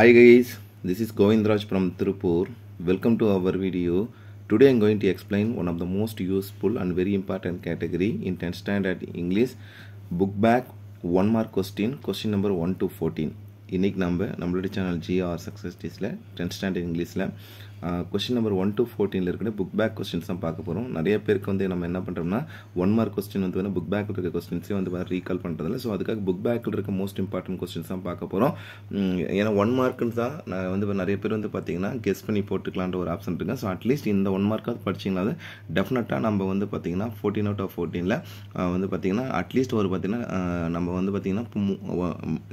Hi guys, this is Govindraj from Tirupur. Welcome to our video. Today I am going to explain one of the most useful and very important category in 10th standard English book back one mark question question number 1 to 14. Unique number. நம்மளோட channel G R Success டீஸில் 10th English இங்கிலீஷில் question number one to ஃபோர்டீனில் இருக்கிற book back questions தான் பார்க்க போகிறோம் நிறைய பேருக்கு வந்து நம்ம என்ன பண்ணுறோம்னா ஒன் மார்க் கொஸ்டின் வந்து வந்து புக் பேக்கில் இருக்க கொஸ்டின்ஸே வந்து ரீகால் பண்ணுறதுல ஸோ அதுக்காக புக் பேக்கில் இருக்க மோஸ்ட் இம்பார்ட்டன்ட் கொஸ்டின்ஸ் தான் பார்க்க போகிறோம் ஏன்னா ஒன் மார்க்குன்னு தான் நான் வந்து நிறைய பேர் வந்து பார்த்தீங்கன்னா கெஸ் பண்ணி போட்டுக்கலான்ற ஒரு ஆப்ஷன் இருக்குது ஸோ அட்லீஸ்ட் இந்த ஒன் மார்க்காவது படிச்சிங்கன்னா அது டெஃபினட்டாக நம்ம வந்து பார்த்தீங்கன்னா ஃபோர்டீன் அவுட் ஆஃப் ஃபோர்டீனில் வந்து பார்த்தீங்கன்னா அட்லீஸ்ட் ஒரு பார்த்தீங்கன்னா நம்ம வந்து பார்த்தீங்கன்னா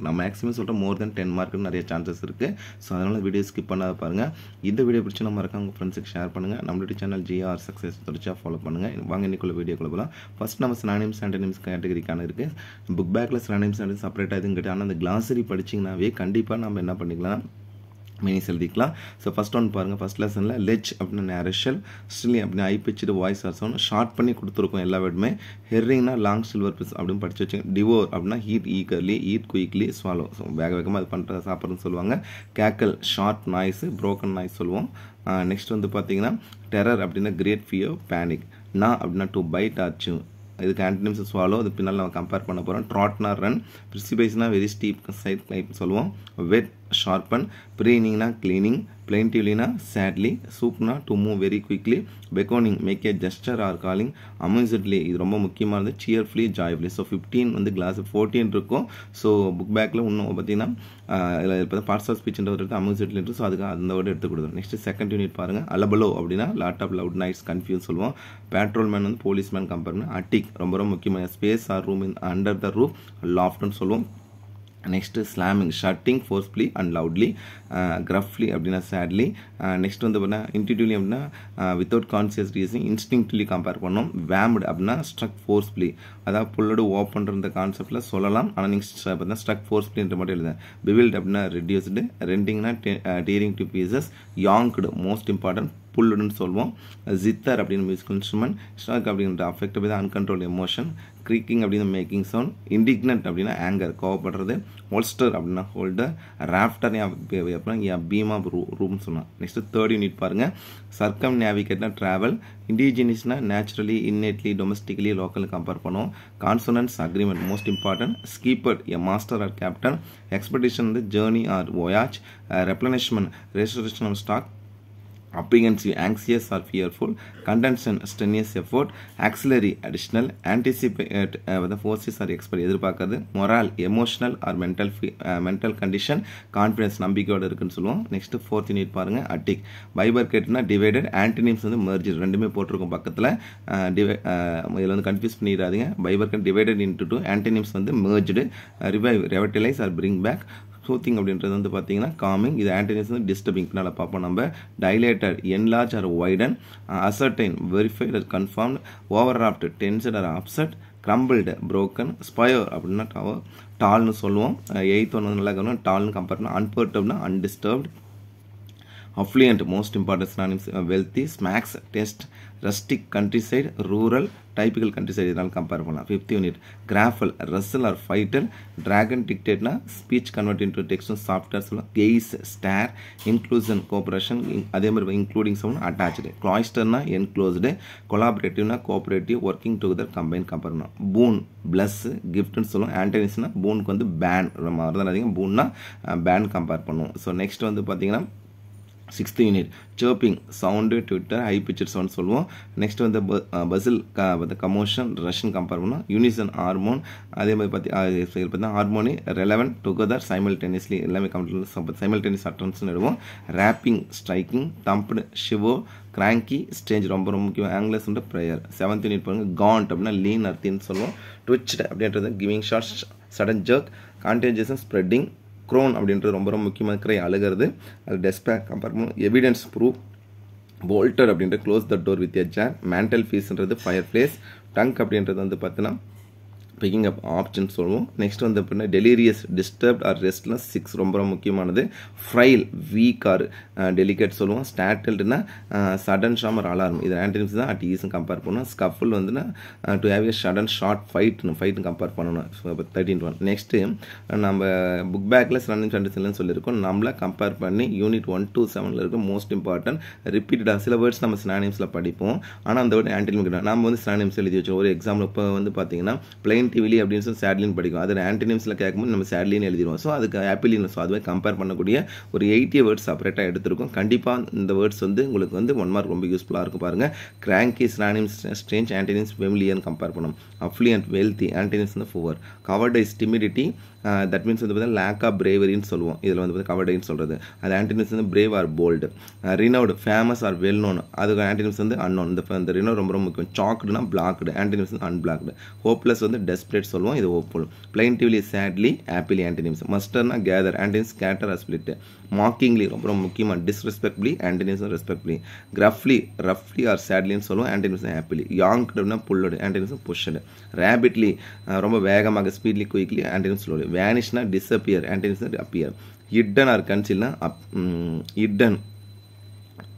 நான் மேக்ஸிமம் சொல்கிறேன் மோர் தென் டென் மார்க்குன்னு நிறைய சான்சஸ் இருக்குது ஸோ அதனால் வீடியோ ஸ்கிப் பண்ணாத பாருங்கள் இந்த வீடியோ பிடிச்ச நம்ம உங்கள் ஃப்ரெண்ட்ஸுக்கு ஷேர் பண்ணுங்கள் நம்மளுடைய சேனல் ஜிஆர் சக்ஸஸ் தொடர்ச்சியாக ஃபாலோ பண்ணுங்கள் வாங்க இன்னைக்குள்ள வீடியோக்குள்ள போகலாம் ஃபஸ்ட் நம்ம சினானிம்ஸ் ஆண்டனிம்ஸ் கேட்டகரிக்கான இருக்குது புக் பேக்கில் சினானிம்ஸ் ஆண்டனிம்ஸ் செப்பரேட்டாக இதுங்கிட்ட ஆனால் அந்த கிளாசரி படிச்சிங்கனாவே கண்டிப்பாக நம்ம என்ன பண்ணிக்கலாம் மீனிங்ஸ் எழுதிக்கலாம் ஸோ ஃபஸ்ட் ஒன் பாருங்கள் ஃபஸ்ட் லெசனில் லெச் அப்படின்னு நேரஷல் ஸ்டில்லிங் அப்படின்னு ஐ பிச்சுடு வாய்ஸ் அரசோம் ஷார்ட் பண்ணி கொடுத்துருக்கோம் எல்லா வேர்டுமே ஹெர்ரிங்னா லாங் சில்வர் பிஸ் அப்படின்னு படிச்சு வச்சு டிவோர் அப்படின்னா eat eagerly eat quickly swallow so வேக வேகமாக அது பண்ணுற சாப்பிட்றதுன்னு சொல்லுவாங்க cackle short noise broken noise சொல்லுவோம் நெக்ஸ்ட் வந்து பார்த்தீங்கன்னா டெரர் அப்படின்னா கிரேட் ஃபியோ பேனிக் நான் அப்படின்னா டு பைட் ஆச்சு இதுக்கு ஆன்டனிம்ஸ் ஸ்வாலோ அது பின்னால் நம்ம கம்பேர் பண்ண போகிறோம் ட்ராட்னா ரன் ப்ரிசிபைஸ்னா வெரி ஸ்டீப் சைட் சொல்லுவோம் வெட் ஷார்பன் ப்ரீனிங்னா க்ளீனிங் plaintivelyனா சேட்லி சூப்னா to move very quickly beckoning make a gesture or calling amusedly இது ரொம்ப முக்கியமானது cheerfully joyfully ஸோ ஃபிஃப்டீன் வந்து கிளாஸ் ஃபோர்டீன் இருக்கும் ஸோ புக் பேக்கில் இன்னும் பார்த்தீங்கன்னா இப்போ பார்சல் ஆஃப் ஸ்பீச்ன்ற ஒரு எடுத்து அமுsedly ஸோ அதுக்கு அந்த வேர்டு எடுத்து கொடுத்துரும் நெக்ஸ்ட் செகண்ட் யூனிட் பாருங்கள் அலபலோ அப்படின்னா lot of loud nights confuse சொல்லுவோம் பேட்ரோல் மேன் வந்து போலீஸ் மேன் கம்பேர் அட்டிக் ரொம்ப ரொம்ப முக்கியமான space or room in under the roof லாஃப்ட்னு சொல்லுவோம் next slamming shutting forcefully and loudly gruffly அப்படின்னா சேட்லி நெக்ஸ்ட் uh, வந்து பார்த்தீங்கன்னா இன்டிடியூலி அப்படின்னா without conscious reason instinctively compare பண்ணோம் வேம்டு அப்படின்னா ஸ்ட்ரக் ஃபோர்ஸ்ஃபுல்லி அதாவது புல்லோடு ஓப்பன்ற இந்த கான்செப்டில் சொல்லலாம் ஆனால் நீங்கள் பார்த்தீங்கன்னா ஸ்ட்ரக் ஃபோர்ஸ்ஃபுல்லின்ற மாதிரி எழுதுங்க பிவில்டு அப்படின்னா ரெடியூஸ்டு ரெண்டிங்னா tearing to pieces yanked most important புல்லுன்னு சொல்வோம் ஜித்தர் அப்படின்னு மியூசிக்கல் இன்ஸ்ட்ருமெண்ட் ஸ்டாக் அப்படின்ற affect by uncontrol emotion creaking அப்படின்னு மேக்கிங் சவுண்ட் இண்டிக்னட் அப்படின்னா ஆங்கர் கோவப்படுறது ஹோல்ஸ்டர் அப்படின்னா ஹோல்டர் ராஃப்டர் அப்புறம் என் பீம் ஆஃப் ரூ ரூம் சொன்னால் நெக்ஸ்ட் தேர்ட் யூனிட் பாருங்கள் சர்க்கம் நேவிகேட்னா ட்ராவல் இண்டிஜினியஸ்னா naturally innately domestically local compare பண்ணுவோம் consonance agreement most important skipper a master or captain expedition வந்து journey R ஓயாச் replenishment registration of stock apprehensive anxious or fearful contention strenuous effort auxiliary additional anticipate வந்து foresees or expect எதிர்பார்க்கறது morale emotional or mental mental condition confidence நம்பிக்கையோட இருக்குன்னு சொல்லுவோம் next fourth unit பாருங்கள் attic பைபர் கேட்னா divided antonyms வந்து merger ரெண்டுமே போட்டிருக்கும் பக்கத்தில் டிவை uh, uh, இதில் வந்து கன்ஃபியூஸ் பண்ணிடாதீங்க bifurcate divided into two antonyms வந்து merged revive revitalise or bring back soothing அப்படின்றது வந்து பார்த்தீங்கன்னா காமிங் இது ஆன்டனிஸ் வந்து டிஸ்டர்பிங் பின்னால் பார்ப்போம் நம்ம dilator enlarge or widen ascertain verified or confirmed overwrought tensed or upset crumbled broken spire அப்படின்னா டவர் டால்னு சொல்லுவோம் எயித் ஒன்று நல்லா கவனம் டால்னு கம்பேர்னா அன்பர்டப்னா undisturbed affluent most importance synonyms wealthy smacks taste rustic countryside rural typical countryside இதனால் கம்பேர் பண்ணலாம் fifth unit grapple wrestle or fighter dragon டிக்டேட்னா speech convert into text software சொல்லலாம் கெய்ஸ் ஸ்டார் இன்க்ளூசன் கோஆப்ரேஷன் அதே மாதிரி including sound attach கிளாய்ஸ்டர்னா enclosed கொலாபரேட்டிவ்னா cooperative working together combine compare பண்ணலாம் boon plus கிஃப்ட்னு சொல்லுவோம் ஆண்டனிஸ்னா பூனுக்கு வந்து பேன் மாதிரி தான் அதிகம் பூன்னா பேன் கம்பேர் பண்ணுவோம் ஸோ நெக்ஸ்ட் வந்து பார்த்தீங்கன்னா sixth unit chirping sound twitter high pitched sound சொல்லுவோம் நெக்ஸ்ட் வந்து பசில் uh, க கமோஷன் ரஷன் கம்பேர் பண்ணோம் யூனிசன் ஹார்மோன் அதே மாதிரி பார்த்தி பார்த்தீங்கன்னா harmony relevant together simultaneously எல்லாமே கம்ப்யூட்டர் சைமல் டென்னிஸ் அட்டன்ஸ்னு எடுவோம் ரேப்பிங் ஸ்ட்ரைக்கிங் தம்ப்டு ஷிவோ கிராங்கி ஸ்டேஜ் ரொம்ப ரொம்ப முக்கியம் ஆங்கிலஸ் வந்து ப்ரேயர் செவன்த் யூனிட் பாருங்கள் காண்ட் அப்படின்னா லீன் அர்த்தின்னு சொல்லுவோம் ட்விச்டு அப்படின்றது giving shorts sudden jerk contagion spreading குரோன் அப்படின்றது ரொம்ப ரொம்ப முக்கியமாக இருக்கிற அழுகிறது அது டெஸ்பேக் அப்புறம் எவிடன்ஸ் ப்ரூஃப் போல்டர் அப்படின்ற close the door with a jar mantel ஃபீஸ்ன்றது ஃபயர் பிளேஸ் டங்க் அப்படின்றது வந்து பார்த்தீங்கன்னா பிக்கிங் அப் ஆப்ஷன் சொல்லுவோம் நெக்ஸ்ட் வந்து அப்படின்னா delirious disturbed or restless six ரொம்ப ரொம்ப முக்கியமானது ஃப்ரைல் வீக் ஆர் டெலிகேட் சொல்லுவோம் ஸ்டாட்டில்டுனா சடன் ஷாமர் ஒரு இது ஆன்டினிம்ஸ் தான் அட் ஈஸும் கம்பேர் பண்ணணும் ஸ்கஃபுல் வந்துன்னா to have a sudden short ஃபைட்னு ஃபைட்னு கம்பேர் பண்ணணும் தேர்ட்டின் ஒன் நெக்ஸ்ட்டு நம்ம புக் பேக்கில் சரண்டிங் சென்டென்ஸ் சொல்லியிருக்கோம் நம்மள கம்பேர் பண்ணி யூனிட் ஒன் டூ செவனில் இருக்க மோஸ்ட் இம்பார்ட்டன்ட் ரிப்பீட்டடாக சில வேர்ட்ஸ் நம்ம ஸ்னானிம்ஸில் படிப்போம் ஆனால் அந்த வேர்ட் ஆன்டினிம் நம்ம வந்து ஸ்னானிம்ஸ் எழுதி வச்சோம் ஒரு எக்ஸாம்பிள் இப்போ வந்து பார்த்தீங்கன்னா பிளெயின் டிவிலி e அப்படின்னு சொல்லி சேட்லின் படிக்கும் அது ஆன்டினியம்ஸில் கேட்கும்போது நம்ம சேட்லின்னு எழுதிடுவோம் ஸோ அதுக்கு ஆப்பிளின் ஸோ அதுவே கம்பேர் பண்ணக்கூடிய ஒரு எயிட்டி வேர்ட்ஸ் செப்பரேட்டாக எடுத்திருக்கும் கண்டிப்பாக இந்த வேர்ட்ஸ் வந்து உங்களுக்கு வந்து ஒன் மார்க் ரொம்ப யூஸ்ஃபுல்லாக இருக்கும் பாருங்கள் cranky synonyms strange antonyms familiar compare பண்ணும் அஃப்ளியன்ட் வெல்த்தி ஆன்டினிம்ஸ் வந்து ஃபோவர் கவர்டை ஸ்டிமிடிட்டி தட் மீன்ஸ் வந்து பார்த்தீங்கன்னா லேக் ஆஃப் பிரேவரின்னு சொல்லுவோம் இதில் வந்து பார்த்தீங்கன்னா கவர்டைன்னு சொல்கிறது அது ஆன்டினிம்ஸ் வந்து brave or bold renowned famous or well known அதுக்கு ஆன்டினிம்ஸ் வந்து அன்னோன் இந்த ரினோ ரொம்ப ரொம்ப முக்கியம் சாக்டுனா பிளாக்டு ஆன்டினிம்ஸ் வந்து அன்பிளாக்டு ஹோப்லெஸ் வந்து ரெஸ்பிரேட் சொல்லுவோம் இது ஓப்போல் பிளைன்டிவ்லி சேட்லி ஆப்பிளி ஆண்டனிம்ஸ் மஸ்டர்னா gather antonyms scatter split mockingly ரொம்ப ரொம்ப முக்கியமாக டிஸ்ரெஸ்பெக்ட்லி ஆண்டனிம்ஸ் ரெஸ்பெக்ட்லி கிரஃப்லி ரஃப்லி ஆர் சேட்லின்னு சொல்லுவோம் ஆண்டனிம்ஸ் ஆப்பிளி யாங்க்டுனா புல்லுடு ஆண்டனிம்ஸ் புஷ்ஷுடு ரேபிட்லி ரொம்ப வேகமாக ஸ்பீட்லி குயிக்லி ஆண்டனிம்ஸ் ஸ்லோடு வேனிஷ்னா disappear antonyms appear hidden or கன்சில்னா அப் ஹிட்டன்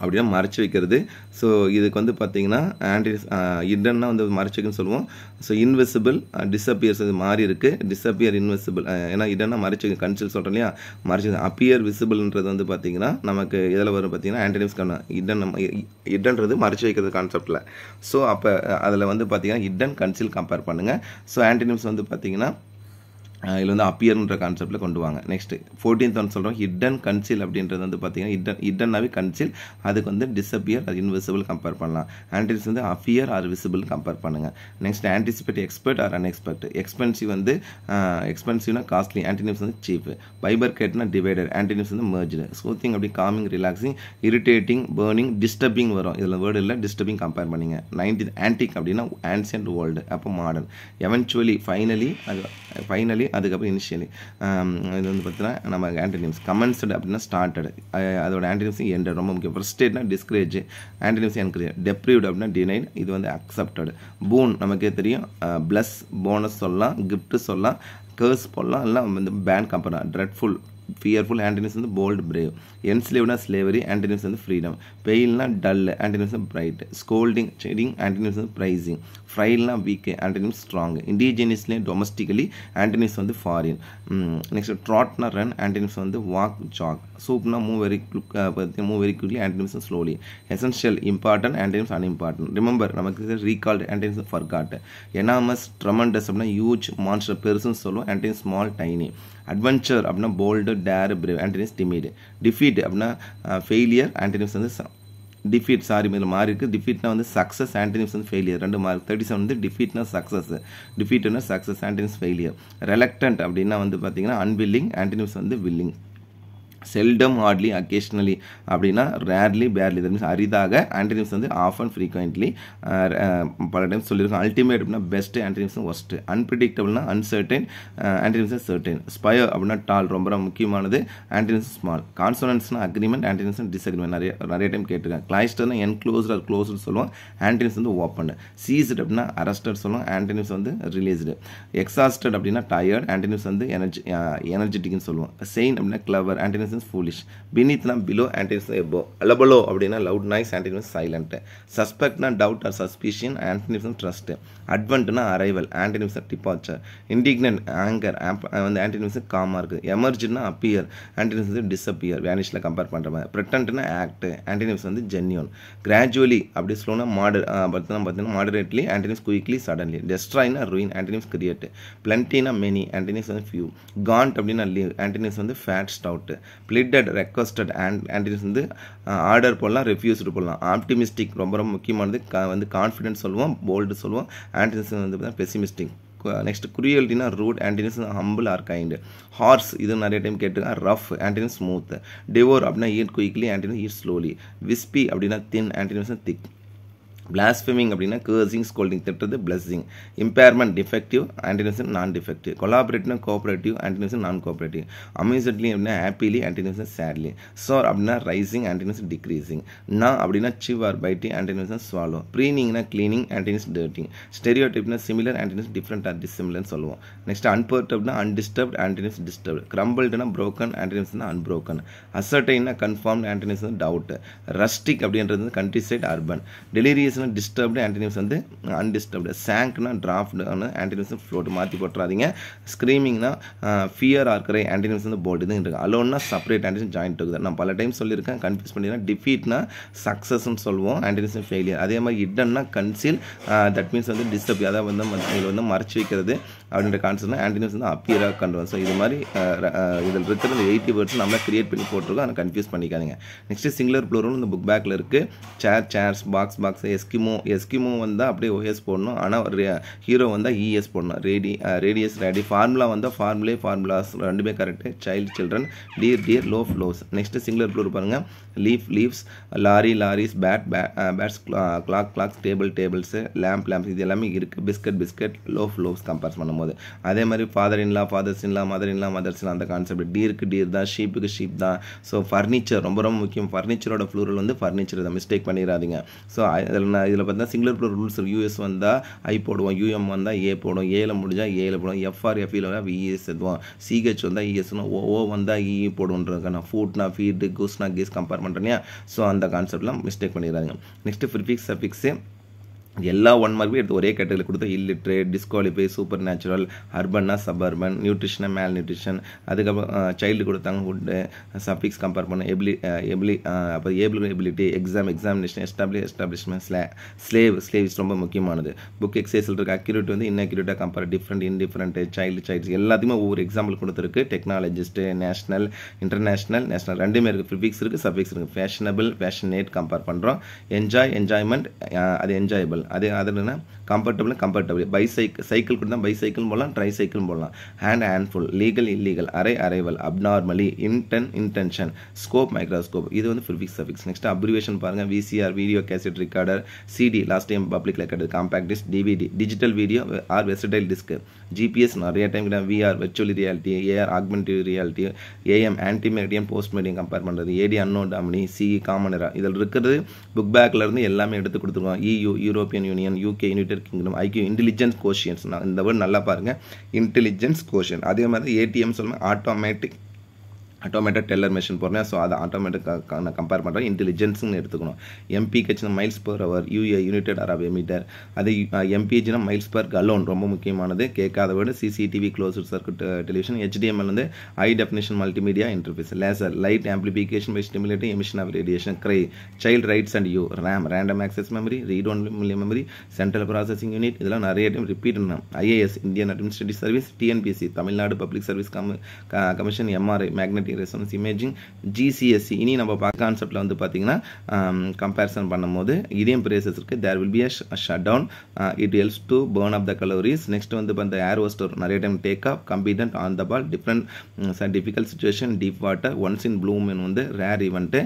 அப்படின்னா மறைச்சி வைக்கிறது ஸோ இதுக்கு வந்து பார்த்திங்கன்னா ஆண்டி இடன்னா வந்து மறைச்சிக்குன்னு சொல்லுவோம் ஸோ இன்வெசிபிள் டிஸப்பியர்ஸ் இது மாறி இருக்குது டிஸப்பியர் இன்வெசிபிள் ஏன்னா இடன்னா மறைச்சி கன்சில் சொல்கிறேன் இல்லையா மறைச்சி அப்பியர் விசிபிள்ன்றது வந்து பார்த்தீங்கன்னா நமக்கு இதில் வரும் பார்த்தீங்கன்னா ஆன்டனிம்ஸ் கண்ணா இடன் இடன்றது மறைச்சி வைக்கிறது கான்செப்டில் ஸோ அப்போ அதில் வந்து பார்த்திங்கன்னா இடன் கன்சில் கம்பேர் பண்ணுங்கள் ஸோ ஆன்டனிம்ஸ் வந்து பார்த்தீங்கன்னா இதில் வந்து அப்பியர்ன்ற கான்செப்ட்டில் கொண்டு வாங்க நெக்ஸ்ட் ஃபோர்டீன்த் ஒன் சொல்கிறோம் ஹிட்டன் கன்சில் அப்படின்றது வந்து பார்த்தீங்கன்னா ஹிட்டன் ஹிட்டன்னாவே கன்சில் அதுக்கு வந்து டிஸப்பியர் அது இன்விசிபிள் கம்பேர் பண்ணலாம் ஆன்டிஸ் வந்து அஃபியர் ஆர் விசிபிள் கம்பேர் பண்ணுங்கள் next anticipate expert or unexpect expensive வந்து எக்ஸ்பென்சிவ்னா காஸ்ட்லி ஆன்டினிப்ஸ் வந்து சீப் பைபர் கேட்னா டிவைடர் ஆன்டினிப்ஸ் வந்து மர்ஜ்டு ஸ்மூத்திங் அப்படி coming relaxing irritating burning disturbing வரும் இதில் வேர்டு இல்லை டிஸ்டர்பிங் கம்பேர் பண்ணிங்க நைன்டீன் ஆன்டிக் அப்படின்னா ஆன்சியன்ட் வேர்ல்டு அப்போ மாடர்ன் எவென்ச்சுவலி ஃபைனலி அது ஃபைனலி அதுக்கப்புறம் இனிஷியலி இது வந்து பார்த்தீங்கன்னா நம்ம ஆன்டனிம்ஸ் கமெண்ட்ஸ்டு அப்படின்னா ஸ்டார்டட் அதோட ஆன்டனிம்ஸ் எண்ட் ரொம்ப முக்கியம் ஸ்டேட்னா டிஸ்கரேஜ் ஆன்டனிம்ஸ் என்கரேஜ் டெப்ரியூட் அப்படின்னா டினைன் இது வந்து அக்செப்டட் பூன் நமக்கே தெரியும் ப்ளஸ் போனஸ் சொல்லலாம் கிஃப்ட் சொல்லலாம் கேர்ஸ் போடலாம் எல்லாம் வந்து பேன் கம்பெனா ட்ரெட்ஃபுல் ஃபியர்ஃபுல் ஆண்டனிஸ் வந்து போல்டு பிரேவ் என்ஸ்லேவ்னா ஸ்லேவரி ஆண்டனிஸ் வந்து ஃப்ரீடம் பெயில்னா டல் ஆண்டனிஸ் வந்து பிரைட் ஸ்கோல்டிங் செடிங் ஆண்டனிஸ் வந்து ப்ரைஸிங் ஃப்ரைல்னா வீக் ஆண்டனிஸ் ஸ்ட்ராங் இண்டிஜினியஸ்லேயும் டொமஸ்டிக்கலி ஆண்டனிஸ் வந்து ஃபாரின் நெக்ஸ்ட் ட்ராட்னா ரன் ஆண்டனிஸ் வந்து வாக் ஜாக் சூப்னா move very quick move very quickly antonyms slowly essential important antonyms unimportant remember நமக்கு recalled antonyms forgot enormous tremendous அப்படின்னா huge monster பெருசுன்னு சொல்லுவோம் antonyms small tiny adventure அப்படின்னா bold dare brave antonyms timid defeat அப்படின்னா failure uh, antonyms வந்து defeat sorry இதில் மாறி இருக்குது டிஃபீட்னா வந்து சக்ஸஸ் ஆன்டனிம்ஸ் வந்து ஃபெயிலியர் ரெண்டு மார்க் தேர்ட்டி செவன் வந்து டிஃபீட்னா சக்ஸஸ் டிஃபீட்னா சக்ஸஸ் ஆன்டனிம்ஸ் ஃபெயிலியர் ரெலக்டன்ட் அப்படின்னா வந்து பார்த்தீங்கன்னா அன்வில்லிங் ஆன்டனிம்ஸ் வந்து வில்லிங் செல்டம் ஹார்ட்லி அக்கேஷ்னலி அப்படின்னா ரேர்லி பேர்லி தட் மீன்ஸ் அரிதாக ஆன்டனிம்ஸ் வந்து ஆஃப் அண்ட் ஃப்ரீக்வெண்ட்லி பல டைம்ஸ் சொல்லியிருக்கோம் அல்டிமேட் அப்படின்னா பெஸ்ட்டு ஆன்டனிம்ஸ் ஒஸ்ட்டு அன்பிரடிக்டபுள்னா அன்சர்டன் ஆன்டனிம்ஸ் சர்டன் ஸ்பயர் அப்படின்னா டால் ரொம்ப ரொம்ப முக்கியமானது ஆன்டனிம்ஸ் ஸ்மால் கான்சனன்ஸ்னா அக்ரிமெண்ட் ஆன்டனிம்ஸ் டிஸ்அக்ரிமெண்ட் நிறைய நிறைய டைம் கேட்டிருக்கேன் கிளைஸ்டர்னா என்க்ளோஸ்ட் அது க்ளோஸ்னு சொல்லுவோம் ஆன்டனிம்ஸ் வந்து ஓப்பன் சீஸ்டு அப்படின்னா அரஸ்டட் சொல்லுவோம் ஆன்டனிம்ஸ் வந்து ரிலீஸ்டு எக்ஸாஸ்டட் அப்படின்னா டயர்ட் ஆன்டனிம்ஸ் வந்து எனர்ஜி எனர்ஜெட்டிக்னு uh, சொல்லுவோம் செயின் அப்படின்னா கிளவர் ஆன்டனிம்ஸ் ஆன்டனிசன்ஸ் ஃபூலிஷ் பினித்னா பிலோ ஆன்டனிசன் எபோ லபலோ அப்படின்னா லவுட் நாய்ஸ் ஆன்டனிசன் சைலண்ட்டு சஸ்பெக்ட்னா doubt or suspicion antonyms trust அட்வென்ட்னா arrival antonyms departure indignant anger வந்து ஆன்டனிசன் காமாக இருக்குது எமர்ஜ்னா அப்பியர் வந்து டிஸ்அப்பியர் வேனிஷில் கம்பேர் பண்ணுற மாதிரி ப்ரிட்டன்ட்னா ஆக்ட் ஆன்டனிஸ் வந்து ஜென்யூன் கிராஜுவலி அப்படி ஸ்லோனா மாடர் பார்த்தீங்கன்னா பார்த்தீங்கன்னா மாடரேட்லி ஆன்டனிஸ் குயிக்லி சடன்லி டெஸ்ட்ராய்னா ரூயின் ஆன்டனிஸ் கிரியேட் பிளண்டினா மெனி ஆன்டினிஸ் வந்து ஃபியூ காண்ட் அப்படின்னா லீவ் ஆன்டனிஸ் வந்து ஃபேட் ஸ்டவுட்டு பிளிட்டட் ரெக்வஸ்டட் அண்ட் ஆன்டிஜன்ஸ் வந்து ஆர்டர் போடலாம் ரெஃப்யூஸ்டு போடலாம் ஆப்டிமிஸ்டிக் ரொம்ப ரொம்ப முக்கியமானது கா வந்து கான்ஃபிடென்ட் சொல்லுவோம் போல்டு சொல்லுவோம் ஆன்டிஜன்ஸ் வந்து பார்த்தீங்கன்னா பெசிமிஸ்டிக் நெக்ஸ்ட் குரியல்ட்டினா rude antonyms humble or kind harsh இது நிறைய டைம் கேட்டுருங்க ரஃப் ஆன்டினஸ் ஸ்மூத் டிவோர் அப்படின்னா eat quickly antonyms eat slowly wispy அப்படின்னா தின் ஆன்டினஸ் திக் பிளாஸ்பிமிங் அப்படின்னா கேர்சிங் ஸ்கோல்டிங் திட்டுறது blessing impairment defective antonyms non defective கொலாபரேட்டிவ்னா cooperative antonyms non cooperative amusedly அப்படின்னா happily antonyms sadly so அப்படின்னா rising antonyms decreasing நான் அப்படின்னா chew or bite antonyms swallow ப்ரீனிங்னா cleaning antonyms dirtying stereo டைப்னா similar antonyms different or டிசிமிலர்னு சொல்லுவோம் next அன்பர்டப்னா undisturbed antonyms disturbed கிரம்பிள்டுனா ப்ரோக்கன் ஆன்டினியூஸ்னா அன்பரோக்கன் அசர்டைன்னா கன்ஃபார்ம் ஆன்டினியூஸ் டவுட் ரஸ்டிக் அப்படின்றது கண்ட்ரி சைட் அர்பன் டெலிரியஸ் ஆன்டினியூஸ்னு டிஸ்டர்ப்டு ஆண்டினியூஸ் வந்து அன்டிஸ்டர்ப்டு சாங்க்னா டிராஃப்ட் ஆண்டினியூஸ் ஃப்ளோட் மாற்றி போட்டுறாதீங்க ஸ்க்ரீமிங்னா ஃபியர் இருக்கிற ஆண்டினியூஸ் வந்து போல்டு தான் இருக்குது அலோன்னா செப்பரேட் ஆண்டினியூஸ் ஜாயின் இருக்குது நான் பல டைம் சொல்லியிருக்கேன் கன்ஃபியூஸ் பண்ணிடுறேன் டிஃபீட்னா சக்ஸஸ்ன்னு சொல்லுவோம் ஆண்டினியூஸ் ஃபெயிலியர் அதே மாதிரி இடன்னா கன்சீல் தட் மீன்ஸ் வந்து டிஸ்டர்ப் அதாவது வந்து இதில் வந்து மறைச்சி வைக்கிறது அப்படின்ற கான்செப்ட்னா ஆன்டினியூஸ் வந்து அப்பியராக கண்டுவோம் ஸோ இது மாதிரி uh, uh, இதில் இருக்கிற இந்த எயிட்டி வேர்ட்ஸ் நம்ம கிரியேட் பண்ணி போட்டிருக்கோம் அதை கன்ஃபியூஸ் பண்ணிக்காதீங்க நெக்ஸ்ட்டு சிங்கிலர் ப்ளோரும் இந்த புக் பேக்கில் இருக்குது chair chairs box box S Eskimo Eskimo வந்தால் அப்படியே ஓஎஸ் போடணும் ஆனால் ஹீரோ வந்தால் இஎஸ் e போடணும் ரேடி ரேடியஸ் ரேடி ஃபார்முலா வந்தால் ஃபார்முலே ஃபார்முலாஸ் ரெண்டுமே correct child children deer deer லோ ஃப்ளோஸ் நெக்ஸ்ட்டு சிங்குலர் ப்ளூர் பாருங்கள் leaf leaves lorry lorries bat bats clock clocks table tables lamp lamps இது எல்லாமே இருக்குது பிஸ்கட் பிஸ்கட் லோ ஃப்ளோஸ் கம்பேர்ஸ் பண்ணும்போது அதே மாதிரி father in law fathers in law mother in law mothers in-law அந்த கான்செப்ட் டீருக்கு டீர் தான் ஷீப்புக்கு ஷீப் தான் ஸோ ஃபர்னிச்சர் ரொம்ப ரொம்ப முக்கியம் ஃபர்னிச்சரோட ஃப்ளூரல் வந்து ஃபர்னிச்சர் தான் மிஸ்டேக் பண்ணிடாதீங்க ஸோ அதில் என்ன இதில் பார்த்தீங்கன்னா சிங்கிள் ப்ளூர் ரூல்ஸ் யூஎஸ் வந்தால் ஐ போடுவோம் யூஎம் வந்தால் ஏ போடும் ஏல முடிஞ்சால் ஏல போடும் எஃப்ஆர் எஃப்இல e வந்தால் இஎஸ் எதுவும் சிஹெச் வந்தால் இஎஸ்னு e ஓ ஓ வந்தால் இஇ e போடுன்றதுக்கு நான் ஃபீட் ஃபீடு கூஸ்னா கேஸ் கம்பேர் பண்ணுறேன் ஸோ அந்த கான்செப்ட்லாம் மிஸ்டேக் பண்ணிடுறாங்க நெக்ஸ்ட்டு ப்ரிஃபிக்ஸ் சஃபிக்ஸு எல்லா ஒன் மார்க்கும் எடுத்து ஒரே கேட்டகரியில் கொடுத்து இல்லிட்ரேட் டிஸ்குவாலிஃபை சூப்பர் நேச்சுரல் அர்பன்னா அர்பன் நியூட்ரிஷனா மேல் நியூட்ரிஷன் அதுக்கப்புறம் சைல்டு கொடுத்தாங்க ஃபுட்டு சஃபிக்ஸ் கம்பேர் பண்ண எபிலி எபிலி அப்போ able ability exam examination establish establishment ஸ்லே ஸ்லேவ் ஸ்லேவ்ஸ் ரொம்ப முக்கியமானது புக் எக்ஸைஸில் இருக்க அக்யூரேட் வந்து இன்னக்யூரேட்டாக compare different indifferent child childs எல்லாத்தையுமே ஒவ்வொரு எக்ஸாம்பிள் கொடுத்துருக்கு டெக்னாலஜிஸ்ட்டு நேஷனல் இன்டர்நேஷனல் நேஷனல் ரெண்டுமே இருக்குது ஃபிஃபிக்ஸ் இருக்குது சஃபிக்ஸ் இருக்குது ஃபேஷனபிள் ஃபேஷனேட் கம்பேர் பண்ணுறோம் என்ஜாய் என்ஜாய்மெண்ட் அது என்ஜாயபிள் அதே என்னென்னா கம்ஃபர்டபுள் கம்ஃபர்டபுள் பை சைக்கிள் கூட தான் பைசைக்கிள் போடலாம் ட்ரை சைக்கிள் போடலாம் ஹேண்ட் ஹேண்ட்ஃபுல் லீகல் இல்லீகல் அரை arrival abnormally intend intention scope microscope இது வந்து ஃபிஃபிக்ஸ் சஃபிக்ஸ் நெக்ஸ்ட் அப்ரிவேஷன் பாருங்கள் VCR video cassette recorder CD last time பப்ளிக்கில் கிடையாது compact disc DVD digital video or versatile disc GPS நிறைய time கிட்ட VR virtual reality AR augmentive reality AM ante medium post medium compare பண்ணுறது AD அன்னோ டாமினி CE காமனரா இதில் இருக்கிறது book பேக்கில் இருந்து எல்லாமே எடுத்து கொடுத்துருவோம் E U e Europe European union UK United Kingdom ஐக்கிய இன்டெலிஜென்ஸ் கோஷியன்ஸ் இந்த வேர்டு நல்லா பாருங்கள் இன்டெலிஜென்ஸ் கோஷியன் அதே மாதிரி ஏடிஎம் சொல்லுங்கள் ஆட்டோமேட்டிக் ஆட்டோமேட்டிக் டெல்லர் மிஷின் போடுறேன் ஸோ அதை ஆட்டோமேட்டிக்காக நான் கம்பேர் பண்ணுறேன் இன்டெலிஜென்ஸுன்னு எடுத்துக்கணும் எம்பிஹெச்னா miles per hour U A United Arab emirates அது எம்பிஜினா மைல்ஸ் பர் கலோன் ரொம்ப முக்கியமானது கேட்காத விட CCTV closed circuit television HTML வந்து high definition multimedia interface laser light amplification by stimulating emission of radiation CRY child rights and you RAM random access memory read only memory central processing unit இதெல்லாம் நிறைய time repeat IAS Indian administrative service TNPSC Tamil Nadu public service commission MRI magnet probability resonance imaging GCSE இனி நம்ம பார்க்க கான்செப்டில் வந்து பார்த்தீங்கன்னா comparison பண்ணும்போது இதையும் பிரேசஸ் இருக்குது there will be shut down it helps to burn off the calories next வந்து இப்போ இந்த ஏர் ஹோஸ்டர் நிறைய time take off competent on the ball different difficult situation deep water ones in blue men வந்து rare event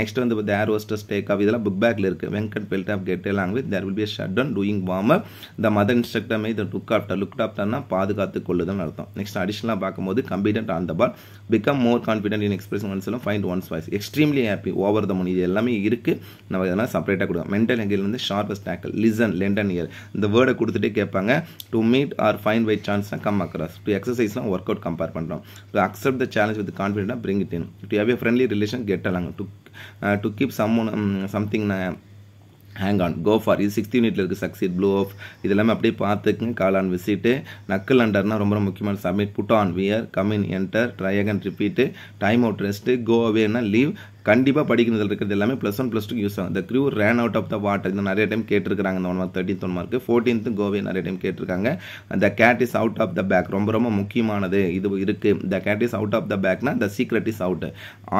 next வந்து இப்போ air hostesses take off இதெல்லாம் book பேக்கில் இருக்குது Venkat belt off get language with there will be shut down doing warm up the mother instructor மீது look after look ஆஃப்டர்னா பாதுகாத்து கொள்ளுதல் அர்த்தம் நெக்ஸ்ட் அடிஷனலாக பார்க்கும்போது competent on the ball become more confident in express ஒன்ஸ்லாம் find ones voice extremely happy over the money இது எல்லாமே இருக்குது நம்ம இதெல்லாம் செப்பரேட்டாக கொடுக்கலாம் மென்டல் எங்கில் வந்து sharpest tackle listen lend an ear இந்த வேர்டை கொடுத்துட்டே கேட்பாங்க to meet or find by சான்ஸ்னா கம் அக்ராஸ் டு எக்ஸசைஸ்லாம் ஒர்க் அவுட் கம்பேர் பண்ணுறோம் to accept the challenge with கான்ஃபிடென்ட்டாக bring it in to have a friendly relation get along to to keep some something hang on go for இது sixth யூனிட்டில் இருக்குது succeed blue of இதெல்லாமே அப்படியே பார்த்துக்குங்க call on visit நக்கல் அண்டர்னால் ரொம்ப ரொம்ப முக்கியமான submit put on wear in enter try again repeat time out rest go அவேனா லீவ் கண்டிப்பாக படிக்கிறதுல இருக்கிறது எல்லாமே plus one plus two use ஆகும் இந்த crew ran out of the water இந்த நிறைய டைம் கேட்டிருக்காங்க இந்த one mark thirteenth one mark fourteenth Kovai நிறைய டைம் கேட்டிருக்காங்க the cat is out of the bag ரொம்ப ரொம்ப முக்கியமானது இது இருக்குது the cat is out of the பேக்னா the secret is out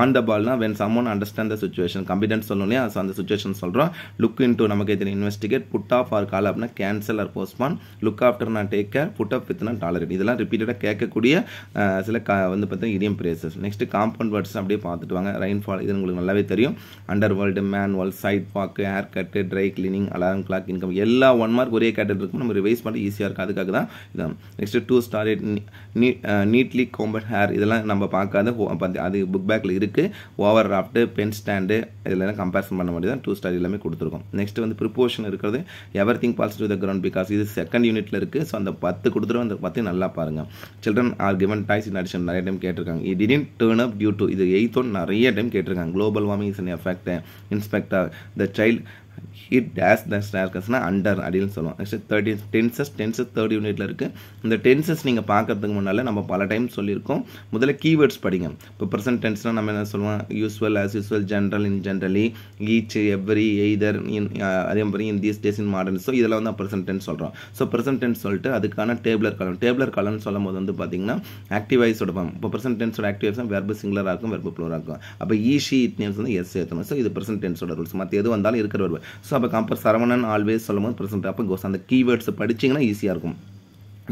on the பால்னா when someone understand the situation competence சொல்லணும் அந்த சுச்சுவேஷன் சொல்கிறோம் லுக் இன் டூ நமக்கு எத்தனை investigate put off or call அப்படின்னா cancel or postpone look after நான் take care put up with நான் tolerate இதெல்லாம் ரிப்பீட்டடாக கேட்கக்கூடிய சில வந்து பார்த்தீங்கன்னா idiom phrases next compound words அப்படியே பார்த்துட்டு வாங்க ரெயின்ஃபால் இது இருக்குதுன்னு உங்களுக்கு நல்லாவே தெரியும் அண்டர் வேர்ல்டு மேன்வல் சைட் பாக்கு haircut dry cleaning alarm clock income எல்லா ஒன் மார்க் ஒரே கேட்டட் இருக்கும் நம்ம ரிவைஸ் பண்ணி ஈஸியாக இருக்கும் அதுக்காக தான் இதான் next two star neatly combed hair இதெல்லாம் நம்ம பார்க்காத அது புக் பேக்கில் இருக்குது ஓவர் ராஃப்ட்டு பென் ஸ்டாண்டு இதெல்லாம் கம்பேரிசன் பண்ண வேண்டியது தான் டூ ஸ்டார் எல்லாமே கொடுத்துருக்கோம் நெக்ஸ்ட் வந்து ப்ரிப்போஷன் இருக்கிறது everything falls the ground because இது செகண்ட் யூனிட்டில் இருக்குது ஸோ அந்த பத்து கொடுத்துருவோம் அந்த பத்து நல்லா பாருங்கள் children are given toys in addition நிறைய டைம் கேட்டிருக்காங்க it didn't turn up due to இது எயித்தோடு நிறைய டைம் கேட்டிருக்காங்க global warming is an effect inspector the child it days days டேஸ்னா அண்டர் அப்படின்னு சொல்லுவோம் next thirty tenses tenses third யூனிட்டில் இருக்குது இந்த டென்சஸ் நீங்கள் பார்க்கறதுக்கு முன்னால் நம்ம பல டைம் சொல்லியிருக்கோம் முதல்ல கீவேர்ட்ஸ் படிங்க இப்போ ப்ரெசன்ட் டென்ஸ்னால் நம்ம என்ன சொல்லுவோம் usual as usual general in generally each every either in அதே மாதிரி in these days in modern so இதெல்லாம் வந்து ப்ரெசன்ட் டென்ஸ் சொல்கிறோம் ஸோ ப்ரெசன்ட் டென்ஸ் சொல்லிட்டு அதுக்கான டேபிளர் காலம் டேபிளர் காலம்னு சொல்லும் போது வந்து பார்த்தீங்கன்னா ஆக்டிவைஸ் ஃபார்ம் இப்போ ப்ரெசன்ட் டென்ஸோட ஆக்டிவைஸ் வெர்பு சிங்குலராக இருக்கும் வெர்பு ப்ளோராக இருக்கும் அப்போ ஈஷி இட் நேம்ஸ் வந்து எஸ் ஏற்றணும் ஸோ இது ப்ரெசன்ட் டென்ஸோட ரூல்ஸ் மற்ற எது வந்தாலும் இருக்கிற ஒரு ஸோ அப்போ காம்பர் சரவணன் ஆல்வேஸ் சொல்லும்போது ப்ரெசென்ட் அப்போ கோஸ் அந்த கீவேர்ட்ஸ் படிச்சிங்கன்னா ஈஸியாக இருக்கும்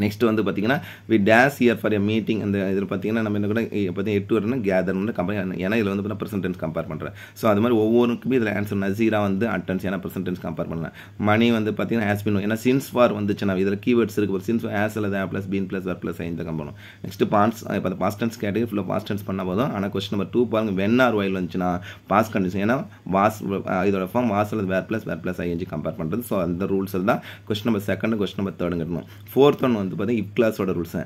நெக்ஸ்ட் வந்து பார்த்தீங்கன்னா we days year for a meeting அந்த இதில் பார்த்தீங்கன்னா நம்ம என்ன கூட பார்த்தீங்கன்னா எட்டு வரணும் கேதர்னு கம்பெனி ஏன்னா இதில் வந்து பர்சன்டேஜ் கம்பேர் பண்ணுறேன் ஸோ அது மாதிரி ஒவ்வொருக்குமே இதில் ஆன்சர் நசீரா வந்து அட்டன்ஸ் ஏன்னா பர்சன்டேஜ் கம்பேர் பண்ணலாம் மணி வந்து பார்த்தீங்கன்னா ஆஸ் பின் ஏன்னா சின்ஸ் ஃபார் வந்துச்சுன்னா இதில் கீவேர்ட்ஸ் ஒரு சின்ஸ் ஆஸ் அல்லது ஆ plus been plus or plus ஐந்து கம்பெனும் நெக்ஸ்ட் பான்ஸ் இப்போ பாஸ்ட் பாஸ்டன்ஸ் கேட்டகரி ஃபுல்லாக டென்ஸ் பண்ண போதும் ஆனால் கொஸ்டின் நம்பர் டூ பாருங்க வென் ஆர் வயல் வந்துச்சுன்னா பாஸ் கண்டிஷன் ஏன்னா வாஸ் இதோட ஃபார்ம் வாஸ் அல்லது were plus were plus ING compare பண்ணுறது ஸோ அந்த ரூல்ஸ் தான் question number second question number தேர்டுங்க ஃபோர்த் ஒன் வந்து பார்த்திங்கன்னா இப் கிளாஸோட ரூல்ஸ்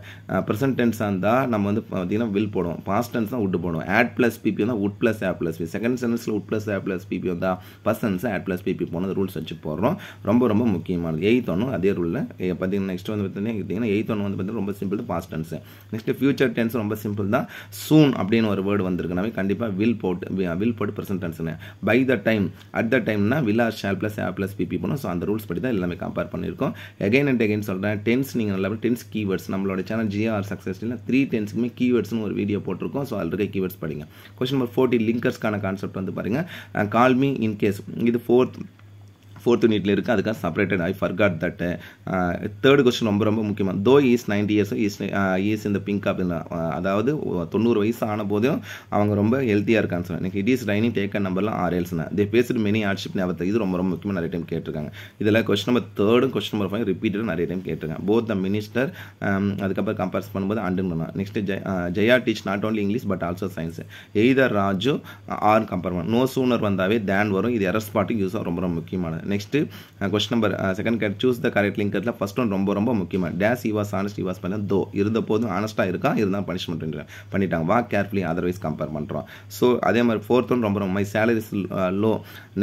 ப்ரெசென்ட் டென்ஸாக இருந்தால் நம்ம வந்து பார்த்திங்கன்னா வில் போடுவோம் பாஸ்ட் டென்ஸ் தான் உட் போடுவோம் ஆட் ப்ளஸ் பிபி வந்தால் would plus have plus P second சென்டென்ஸில் would plus have plus PP வந்தால் first sentence had plus PP போனது ரூல்ஸ் வச்சு போடுறோம் ரொம்ப ரொம்ப முக்கியமானது எயித் ஒன்று அதே ரூலில் பார்த்திங்கன்னா நெக்ஸ்ட் வந்து பார்த்திங்கன்னா எயித் ஒன்று வந்து பார்த்திங்கன்னா ரொம்ப simple past tense next future tense ரொம்ப சிம்பிள் தான் சூன் அப்படின்னு ஒரு வேர்டு வந்திருக்குனாவே கண்டிப்பாக வில் போட்டு வில் போட்டு ப்ரெசன்ட் டென்ஸ்னு by the time at the டைம்னா will or plus have plus PP போனோம் ஸோ அந்த ரூல்ஸ் படி தான் எல்லாமே கம்பேர் பண்ணியிருக்கோம் எகைன் அண்ட் எகைன் சொல்கிறேன் டென்ஸ் நீங்கள் நல்லா லெவல் டென்ஸ் கீவேர்ட்ஸ் நம்மளோட சேனல் ஜிஆர் இல்லை த்ரீ டென்ஸுக்குமே கீவேர்ட்ஸ்னு ஒரு வீடியோ போட்டிருக்கோம் ஸோ அதில் கீவேர்ட்ஸ் படிங்க கொஸ்டின் நம்பர் ஃபோர்ட்டி லிங்கர்ஸ்க்கான கான்செப்ட் வந்து பாருங்கள் கால்மி இன்கேஸ் இது ஃபோர்த் ஃபோர்த் யூனிட்ல இருக்குது அதுக்காக separated I forgot that third question ரொம்ப ரொம்ப முக்கியமாக though is ninety years is is இந்த பிங்க் அப்படின்னு அதாவது தொண்ணூறு வயசு ஆன போதும் அவங்க ரொம்ப ஹெல்த்தியாக இருக்கான்னு சொன்னேன் எனக்கு இட் இஸ் டேக் டேக்கன் நம்பர்லாம் ஆர்எல்ஸ்னா தே பேசிட்டு மெனி ஹார்ட்ஷிப் ஞாபகத்தை இது ரொம்ப ரொம்ப முக்கியமாக நிறைய டைம் கேட்டிருக்காங்க இதில் கொஸ்டின் நம்பர் தேர்டும் கொஸ்டின் நம்பர் ஃபைவ் ரிப்பீட்டடும் நிறைய டைம் கேட்டிருக்காங்க போத் த மினிஸ்டர் அதுக்கப்புறம் கம்பேர்ஸ் பண்ணும்போது அண்டுன்னு பண்ணலாம் next Jaya teach not only English but also science either Raju or compare பண்ண நோ சூனர் வந்தாவே தேன் வரும் இது எரர் ஸ்பாட்டுக்கு யூஸாக ரொம்ப ரொம்ப முக்கியமானது நெக்ஸ்ட்டு கொஸ்டின் நம்பர் செகண்ட் கேட் சூஸ் த கரெக்ட் லிங்க்கிறதுல ஃபஸ்ட் ஒன் ரொம்ப ரொம்ப முக்கியமாக டேஸ் இவாஸ் ஆனஸ்ட் இவாஸ் பண்ண தோ இருந்த போதும் ஆனஸ்ட்டாக இருக்கா இருந்தால் பனிஷ்மெண்ட் பண்ணிட்டாங்க வா கேர்ஃபுல்லி அதர்வைஸ் கம்பேர் பண்ணுறோம் ஸோ அதே மாதிரி ஃபோர்த் ஒன் ரொம்ப ரொம்ப மை சேலரிஸ் லோ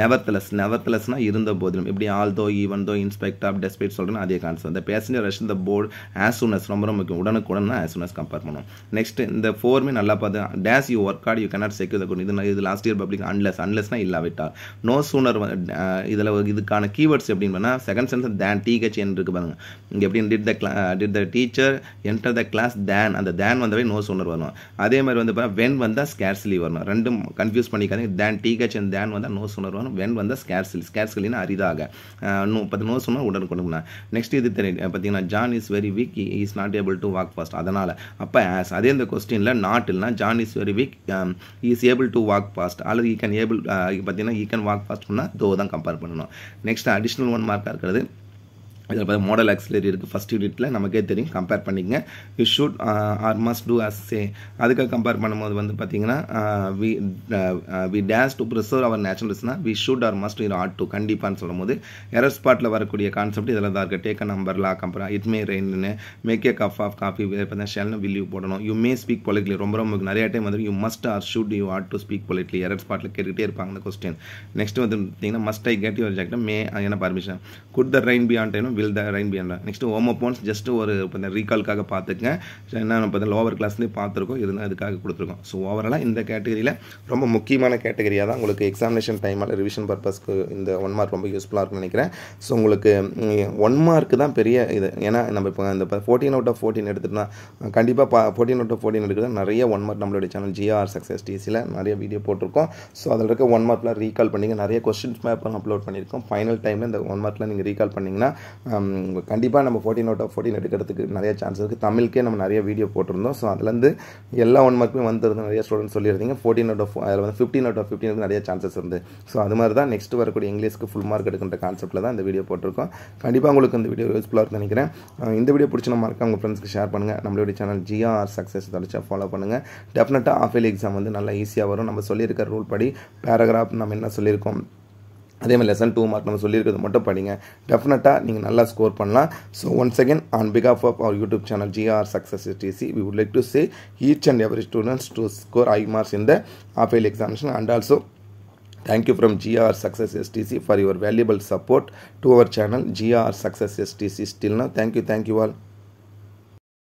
நெவர்த்தலஸ் நெவர்த்தலஸ்னால் இருந்த போதிலும் எப்படி ஆல் தோ ஈவன் தோ இன்ஸ்பெக்ட் ஆஃப் டெஸ்பெக்ட் சொல்கிறேன் அதே கான்செப்ட் அந்த பேசஞ்சர் ரஷ் இந்த போர்டு ஆஸ் சூனஸ் ரொம்ப ரொம்ப முக்கியம் உடனுக்குடன் தான் ஆஸ் சூனஸ் கம்பேர் பண்ணும் நெக்ஸ்ட் இந்த ஃபோர்மே நல்லா பார்த்து days you work hard you cannot secure இது இது லாஸ்ட் இயர் பப்ளிக் அன்லெஸ் அன்லெஸ்னா இல்லாவிட்டார் நோ சூனர் இதில் இது அதுக்கான கீவேர்ட்ஸ் எப்படின்னு பண்ணால் செகண்ட் சென்டென்ஸ் தேன் டிஹெச்என் இருக்குது பாருங்க இங்கே எப்படின்னு did the class did the teacher enter the class then அந்த தேன் வந்தவே நோஸ் ஒன்று வரணும் அதே மாதிரி வந்து பார்த்தா வென் வந்தால் ஸ்கேர்ஸ்லி வரணும் ரெண்டும் கன்ஃபியூஸ் பண்ணிக்காதீங்க தேன் டிஹெச்என் தேன் வந்தால் நோஸ் ஒன்று வரணும் வென் வந்தால் ஸ்கேர்ஸ்லி ஸ்கேர்ஸ்லின்னு அரிதாக நோ பத்து நோஸ் ஒன்று உடனே கொண்டு நெக்ஸ்ட் இது பார்த்தீங்கன்னா John is very weak is not able to walk fast அதனால் அப்போ ஆஸ் அதே இந்த கொஸ்டினில் நாட் இல்லைனா John is very weak is able to walk fast அல்லது ஈ கேன் ஏபிள் பார்த்தீங்கன்னா ஈ கேன் வாக் ஃபாஸ்ட் பண்ணால் தோ தான் கம்பேர் பண்ணணும் நெக்ஸ்ட் அடிஷ்னல் ஒன் மார்க்காக இருக்கிறது இதில் பார்த்து மாடல் ஆக்சிலரி இருக்குது ஃபஸ்ட் யூனிட்டில் நமக்கே தெரியும் கம்பேர் பண்ணிக்கங்க you should or must do as say அதுக்காக கம்பேர் பண்ணும்போது வந்து பார்த்தீங்கன்னா we we days to preserve our நேச்சுரல்ஸ்னால் we should or must in had to கண்டிப்பான்னு சொல்லும்போது எரர் ஸ்பாட்டில் வரக்கூடிய கான்செப்ட் இதில் தான் இருக்குது டேக் அ நம்பர் லா கம்பரா இட் மே ரெயின்னு make a cup of coffee பார்த்தா ஷெல்னு வில்யூ போடணும் யூ மே ஸ்பீக் பொலிட்லி ரொம்ப ரொம்ப நிறைய டைம் வந்து you must or should you add to speak politely error ஸ்பாட்டில் கேட்டுகிட்டே இருப்பாங்க அந்த கொஸ்டின் நெக்ஸ்ட் வந்து பார்த்தீங்கன்னா மஸ்ட் ஐ கெட் யுவர் ஜாக்டா மே என்ன permission could the rain beyond time will the rain be அண்டா நெக்ஸ்ட்டு ஹோம் அப்போன்ஸ் ஜஸ்ட் ஒரு இப்போ இந்த ரீகால்க்காக பார்த்துக்கங்க என்ன நம்ம லோவர் கிளாஸ்லேயே பார்த்துருக்கோம் இருந்தால் அதுக்காக கொடுத்துருக்கோம் ஸோ ஓவராலாக இந்த கேட்டகரியில் ரொம்ப முக்கியமான கேட்டகரியாக தான் உங்களுக்கு எக்ஸாமினேஷன் டைமால் ரிவிஷன் பர்பஸ்க்கு இந்த ஒன் மார்க் ரொம்ப யூஸ்ஃபுல்லாக இருக்கும்னு நினைக்கிறேன் ஸோ உங்களுக்கு ஒன் மார்க் தான் பெரிய இது ஏன்னா நம்ம இப்போ இந்த ஃபோர்டீன் அவுட் ஆஃப் ஃபோர்டீன் எடுத்துட்டோம்னா கண்டிப்பாக பா ஃபோர்டீன் அவுட் ஆஃப் ஃபோர்டீன் எடுக்கிறது நிறைய ஒன் மார்க் நம்மளுடைய சேனல் ஜிஆர் சக்ஸஸ் டிசியில் நிறைய வீடியோ போட்டிருக்கோம் ஸோ அதில் இருக்க ஒன் மார்க்லாம் ரீகால் பண்ணிங்க நிறைய கொஸ்டின்ஸ் மேப்பெல்லாம் அப்லோட் பண்ணியிருக்கோம் ஃபைனல் டைமில் இந்த ஒன் மார்க்கில் நீங்கள் ரீகால் பண்ணிங்கன்னா கண்டிப்பாக நம்ம ஃபோர்டீன் அவுட் ஆஃப் ஃபோர்டீன் எடுக்கிறதுக்கு நிறைய சான்ஸ் இருக்குது தமிழ்க்கே நம்ம நிறைய வீடியோ போட்டிருந்தோம் ஸோ அதுலேருந்து எல்லா ஒன் மார்க்குமே வந்துருந்து நிறைய ஸ்டூடெண்ட் சொல்லியிருந்தீங்க ஃபோர்டீன் அவுட் ஆஃப் அதில் வந்து ஃபிஃப்டீன் அவுட் ஆஃப் ஃபிஃப்டீனுக்கு நிறைய சான்சஸ் இருந்து ஸோ அது மாதிரி தான் நெக்ஸ்ட் வரக்கூடிய இங்கிலீஷ்க்கு ஃபுல் மார்க் எடுக்கின்ற கான்செப்ட்டில் தான் இந்த வீடியோ போட்டிருக்கோம் கண்டிப்பாக உங்களுக்கு இந்த வீடியோ யூஸ்ஃபுல்லாக இருக்கும் நினைக்கிறேன் இந்த வீடியோ பிடிச்ச மார்க்காக உங்கள் ஃப்ரெண்ட்ஸ்க்கு ஷேர் பண்ணுங்கள் நம்மளுடைய சேனல் ஜிஆர் சக்ஸஸ் தொலைச்சா ஃபாலோ பண்ணுங்கள் டெஃபினட்டாக ஆஃபேல் எக்ஸாம் வந்து நல்லா ஈஸியாக வரும் நம்ம சொல்லியிருக்க ரூல் படி பேராகிராஃப் நம்ம என்ன சொல்லியிருக்கோம் அதே மாதிரி லெசன் டூ மார்க் நம்ம சொல்லியிருக்கிறது மட்டும் படிங்க டெஃபினட்டாக நீங்கள் நல்லா ஸ்கோர் பண்ணலாம் ஸோ ஒன்ஸ் அகேன் ஆன் பிகாஃப் of our YouTube channel GR success TC we would like to say each and every students to score high marks இந்த the of examination and also Thank you from GR Success STC for your valuable support to channel GR success STC STC. Still now, thank you, thank